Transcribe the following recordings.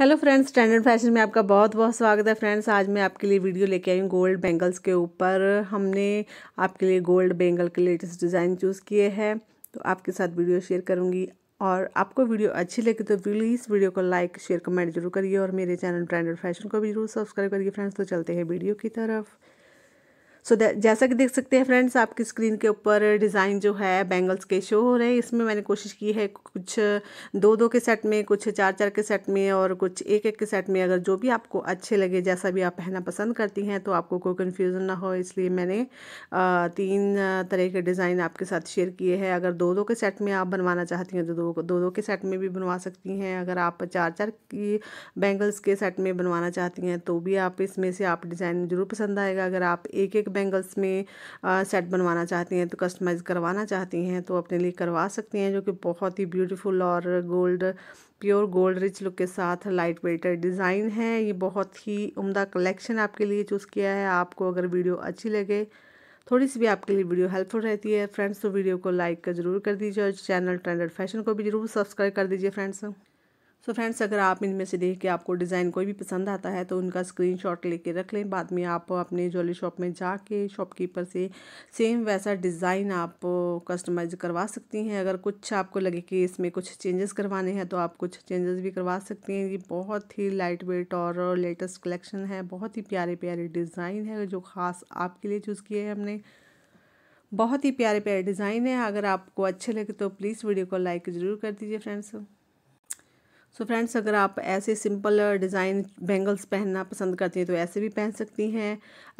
hello friends standard fashion में आपका बहुत बहुत स्वागत है फ्रेंड्स आज मैं आपके लिए वीडियो लेके आई हूँ गोल्ड बैंगल्स के ऊपर हमने आपके लिए गोल्ड बैंगल के लेटेस्ट डिज़ाइन चूज़ किए हैं तो आपके साथ वीडियो शेयर करूँगी और आपको वीडियो अच्छी लगी तो प्लीज़ वीडियो को लाइक शेयर कमेंट जरूर करिए और मेरे चैनल स्टैंडर्ड फैशन को भी जरूर सब्सक्राइब करिए फ्रेंड्स तो चलते हैं वीडियो की तरफ सो so जैसा कि देख सकते हैं फ्रेंड्स आपकी स्क्रीन के ऊपर डिज़ाइन जो है बैंगल्स के शो हो रहे हैं इसमें मैंने कोशिश की है कुछ दो दो के सेट में कुछ चार चार के सेट में और कुछ एक एक के सेट में अगर जो भी आपको अच्छे लगे जैसा भी आप पहनना पसंद करती हैं तो आपको कोई कन्फ्यूज़न ना हो इसलिए मैंने तीन तरह के डिज़ाइन आपके साथ शेयर किए हैं अगर दो दो के सेट में आप बनवाना चाहती हैं तो दो दो दो के सेट में भी बनवा सकती हैं अगर आप चार चार की बैंगल्स के सेट में बनवाना चाहती हैं तो भी आप इसमें से आप डिज़ाइन ज़रूर पसंद आएगा अगर आप एक एक बैंगल्स में सेट बनवाना चाहती हैं तो कस्टमाइज़ करवाना चाहती हैं तो अपने लिए करवा सकती हैं जो कि बहुत ही ब्यूटीफुल और gold pure gold rich look के साथ लाइट वेटर डिज़ाइन है ये बहुत ही उम्दा कलेक्शन आपके लिए चूज़ किया है आपको अगर वीडियो अच्छी लगे थोड़ी सी भी आपके लिए वीडियो हेल्पफुल रहती है फ्रेंड्स तो वीडियो को लाइक जरूर कर दीजिए और चैनल ट्रेंडेड फैशन को भी जरूर सब्सक्राइब कर दीजिए फ्रेंड्स सो फ्रेंड्स अगर आप इनमें से देख के आपको डिज़ाइन कोई भी पसंद आता है तो उनका स्क्रीन शॉट लेके रख लें बाद में आप अपने ज्वेलरी शॉप में जाके शॉपकीपर से सेम वैसा डिज़ाइन आप कस्टमाइज करवा सकती हैं अगर कुछ आपको लगे कि इसमें कुछ चेंजेस करवाने हैं तो आप कुछ चेंजेस भी करवा सकती हैं ये बहुत ही लाइट वेट और लेटेस्ट कलेक्शन है बहुत ही प्यारे प्यारे डिज़ाइन है जो ख़ास आपके लिए चूज़ किए हैं हमने बहुत ही प्यारे प्यारे डिज़ाइन है अगर आपको अच्छे लगे तो प्लीज़ वीडियो को लाइक ज़रूर कर दीजिए फ्रेंड्स सो फ्रेंड्स अगर आप ऐसे सिंपल डिज़ाइन बैंगल्स पहनना पसंद करती हैं तो ऐसे भी पहन सकती हैं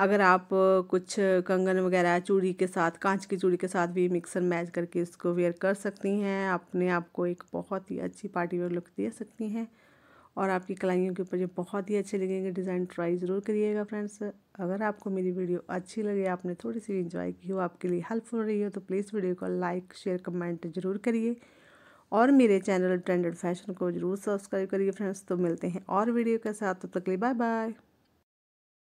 अगर आप कुछ कंगन वगैरह चूड़ी के साथ कांच की चूड़ी के साथ भी मिक्सर मैच करके इसको वेयर कर सकती हैं अपने आप को एक बहुत ही अच्छी पार्टी वेयर लुक दे सकती हैं और आपकी कलाइयों के ऊपर ये बहुत ही अच्छे लगेंगे डिज़ाइन ट्राई ज़रूर करिएगा फ्रेंड्स अगर आपको मेरी वीडियो अच्छी लगे आपने थोड़ी सी इंजॉय की हो आपके लिए हेल्पफुल रही हो तो प्लीज़ वीडियो को लाइक शेयर कमेंट ज़रूर करिए और मेरे चैनल ट्रेंडेड फैशन को जरूर सब्सक्राइब करिए फ्रेंड्स तो मिलते हैं और वीडियो के साथ तब तो तक लिए बाय बाय